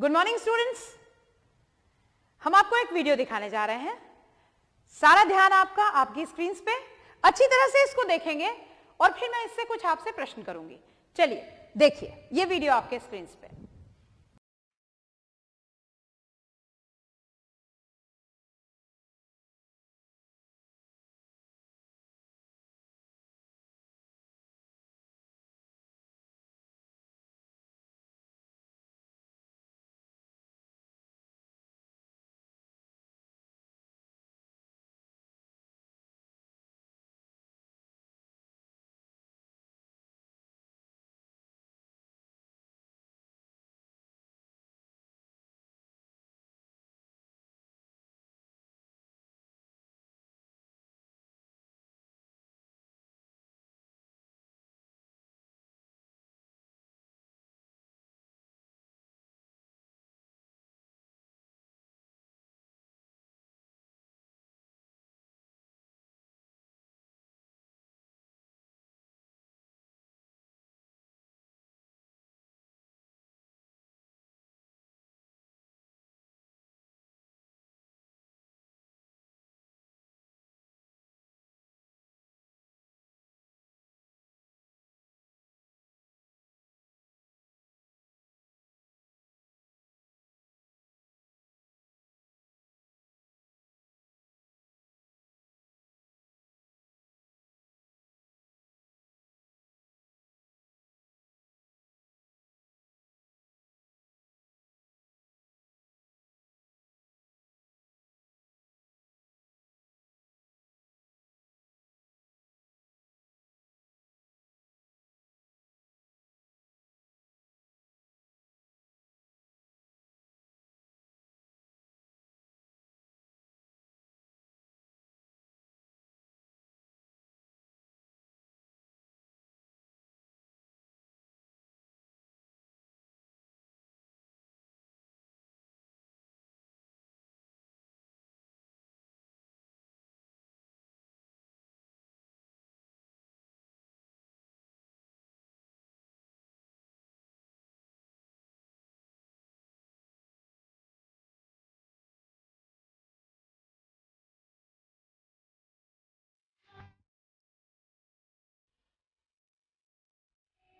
Good morning students हम आपको एक वीडियो दिखाने जा रहे हैं सारा ध्यान आपका आपकी स्क्रीन पे अच्छी तरह से इसको देखेंगे और फिर मैं इससे कुछ आपसे प्रश्न करूंगी चलिए देखिए ये वीडियो आपके स्क्रीन पे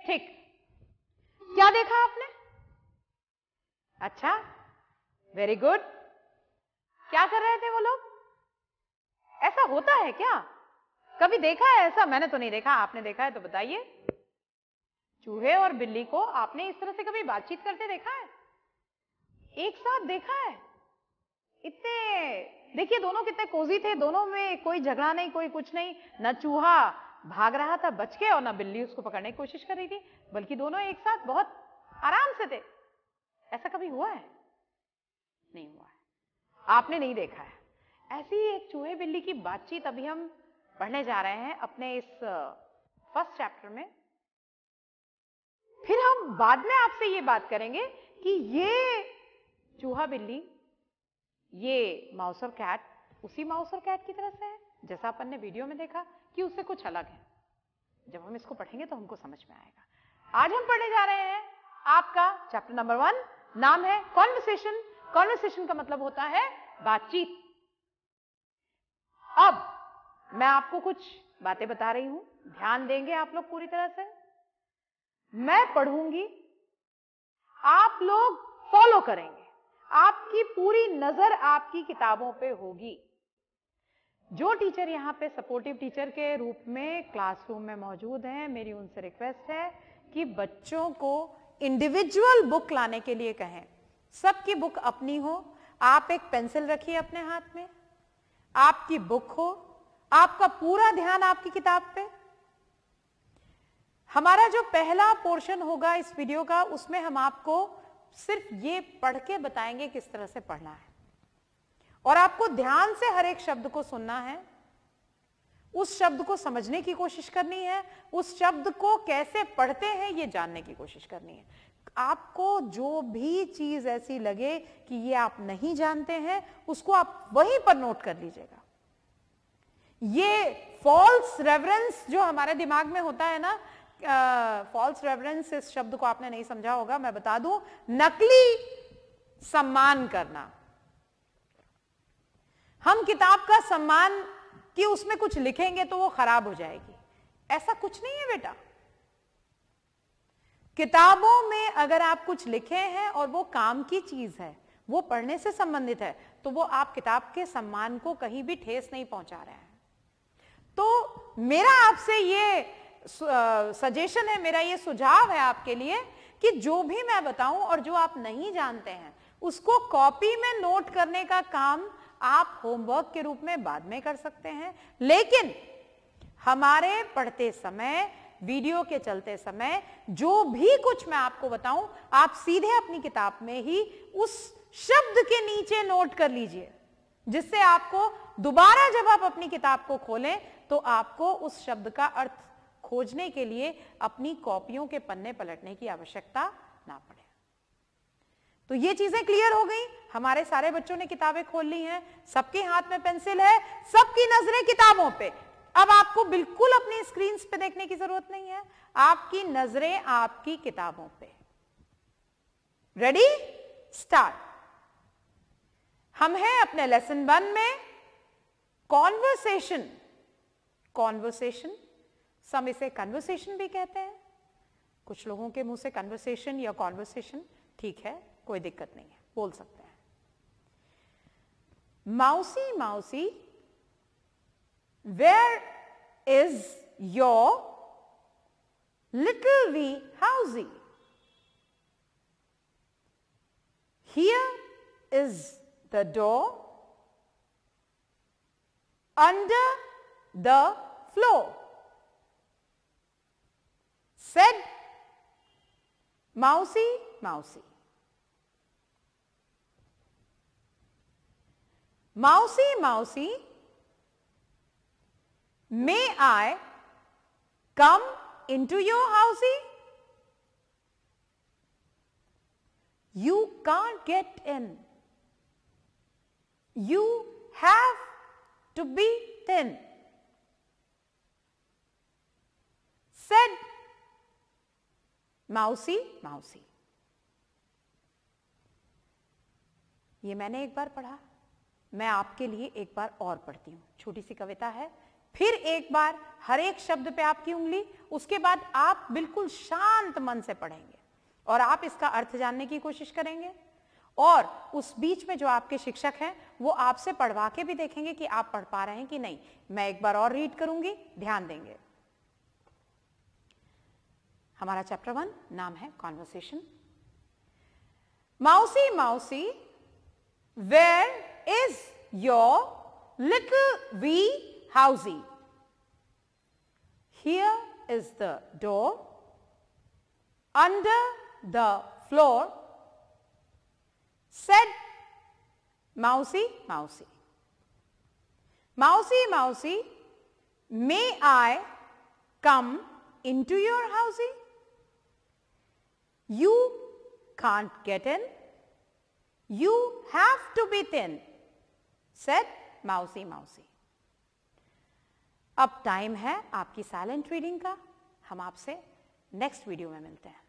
ठीक क्या देखा आपने अच्छा वेरी गुड क्या कर रहे थे वो लोग ऐसा होता है क्या कभी देखा है ऐसा मैंने तो नहीं देखा आपने देखा है तो बताइए चूहे और बिल्ली को आपने इस तरह से कभी बातचीत करते देखा है एक साथ देखा है इतने देखिए दोनों कितने कोजी थे दोनों में कोई झगड़ा नहीं कोई कुछ नहीं न चूहा भाग रहा था बच के और ना बिल्ली उसको पकड़ने की कोशिश कर रही थी बल्कि दोनों एक साथ बहुत आराम से थे ऐसा कभी हुआ है नहीं हुआ है आपने नहीं देखा है ऐसी एक चूहे बिल्ली की बातचीत अभी हम पढ़ने जा रहे हैं अपने इस फर्स्ट चैप्टर में फिर हम बाद में आपसे ये बात करेंगे कि ये चूहा बिल्ली ये माउस कैट उसी माउस और कैट की तरह से है जैसा अपन ने वीडियो में देखा कि उससे कुछ अलग है जब हम इसको पढ़ेंगे तो हमको समझ में आएगा आज हम पढ़ने जा रहे हैं आपका चैप्टर नंबर वन नाम है कॉन्वर्सेशन कॉन्वर्सेशन का मतलब होता है बातचीत अब मैं आपको कुछ बातें बता रही हूं ध्यान देंगे आप लोग पूरी तरह से मैं पढ़ूंगी आप लोग फॉलो करेंगे आपकी पूरी नजर आपकी किताबों पे होगी जो टीचर यहाँ पे सपोर्टिव टीचर के रूप में क्लासरूम में मौजूद हैं मेरी उनसे रिक्वेस्ट है कि बच्चों को इंडिविजुअल बुक लाने के लिए कहें सबकी बुक अपनी हो आप एक पेंसिल रखिए अपने हाथ में आपकी बुक हो आपका पूरा ध्यान आपकी किताब पे हमारा जो पहला पोर्शन होगा इस वीडियो का उसमें हम आपको सिर्फ ये पढ़ के बताएंगे किस तरह से पढ़ना है और आपको ध्यान से हर एक शब्द को सुनना है उस शब्द को समझने की कोशिश करनी है उस शब्द को कैसे पढ़ते हैं ये जानने की कोशिश करनी है आपको जो भी चीज ऐसी लगे कि ये आप नहीं जानते हैं उसको आप वहीं पर नोट कर लीजिएगा ये फॉल्स रेफरेंस जो हमारे दिमाग में होता है ना फॉल्स रेफरेंस इस शब्द को आपने नहीं समझा होगा मैं बता दूं नकली सम्मान करना हम किताब का सम्मान कि उसमें कुछ लिखेंगे तो वो खराब हो जाएगी ऐसा कुछ नहीं है बेटा किताबों में अगर आप कुछ लिखे हैं और वो काम की चीज है वो पढ़ने से संबंधित है तो वो आप किताब के सम्मान को कहीं भी ठेस नहीं पहुंचा रहे हैं तो मेरा आपसे ये सजेशन है मेरा ये सुझाव है आपके लिए कि जो भी मैं बताऊं और जो आप नहीं जानते हैं उसको कॉपी में नोट करने का काम आप होमवर्क के रूप में बाद में कर सकते हैं लेकिन हमारे पढ़ते समय वीडियो के चलते समय जो भी कुछ मैं आपको बताऊं आप सीधे अपनी किताब में ही उस शब्द के नीचे नोट कर लीजिए जिससे आपको दोबारा जब आप अपनी किताब को खोलें तो आपको उस शब्द का अर्थ खोजने के लिए अपनी कॉपियों के पन्ने पलटने की आवश्यकता ना पड़े तो ये चीजें क्लियर हो गई हमारे सारे बच्चों ने किताबें खोल ली हैं सबके हाथ में पेंसिल है सबकी नजरें किताबों पे अब आपको बिल्कुल अपनी स्क्रीन पे देखने की जरूरत नहीं है आपकी नजरें आपकी किताबों पे रेडी स्टार्ट हम हैं अपने लेसन वन में कॉन्वर्सेशन कॉन्वर्सेशन सम इसे कन्वर्सेशन भी कहते हैं कुछ लोगों के मुंह से कन्वर्सेशन या कॉन्वर्सेशन ठीक है कोई दिक्कत नहीं है बोल सकते हैं Mousy, mousy, where is your little wee housey? Here is the door under the floor. Said Mousy, Mousy. Mousy, mousy, may I come into your housey? You can't get in. You have to be thin. Said mousie माउसी ये मैंने एक बार पढ़ा मैं आपके लिए एक बार और पढ़ती हूँ छोटी सी कविता है फिर एक बार हर एक शब्द पे आपकी उंगली उसके बाद आप बिल्कुल शांत मन से पढ़ेंगे और आप इसका अर्थ जानने की कोशिश करेंगे और उस बीच में जो आपके शिक्षक हैं वो आपसे पढ़वा के भी देखेंगे कि आप पढ़ पा रहे हैं कि नहीं मैं एक बार और रीड करूंगी ध्यान देंगे हमारा चैप्टर वन नाम है conversation mousie mousie where is your little wee housie? Here is the door. Under the floor said Mousy Mousy. Mousy Mousy, may I come into your housie? You can't get in. You have to be thin. said mousie mousie अब time है आपकी silent reading का हम आपसे next video में मिलते हैं